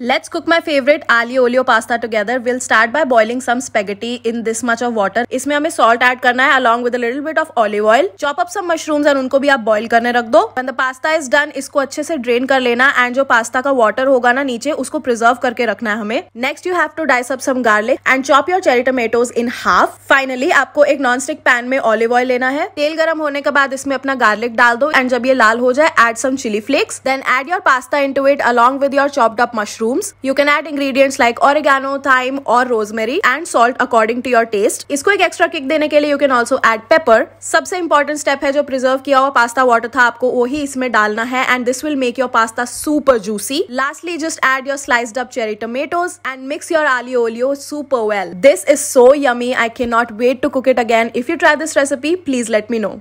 let's cook my favourite aglio olio pasta together we'll start by boiling some spaghetti in this much of water इसमें हमें salt add करना है along with little bit of olive oil chop up some mushrooms and उनको भी आप boil करने रख दो द पास्ता इज डन इसको अच्छे से ड्रेन कर लेना एंड जो पास्ता का वाटर होगा ना नीचे उसको प्रिजर्व करके रखना है हमें next you have to dice up some garlic and chop your cherry tomatoes in half finally आपको एक नॉन स्टिक पैन में ऑलिव ऑयल लेना है तेल गर्म होने के बाद इसमें अपना गार्लिक डाल दो एंड जब ये लाल हो जाए add some chilli flakes then add your pasta into it along with your chopped up mushroom mushrooms you can add ingredients like oregano thyme और rosemary and salt according to your taste इसको एक extra kick देने के लिए you can also add pepper सबसे important step है जो preserve किया हुआ पास्ता वाटर था आपको वही इसमें डालना है and this will make your pasta super juicy lastly just add your sliced up cherry tomatoes and mix your aglio olio super well this is so yummy I can not wait to cook it again if you try this recipe please let me no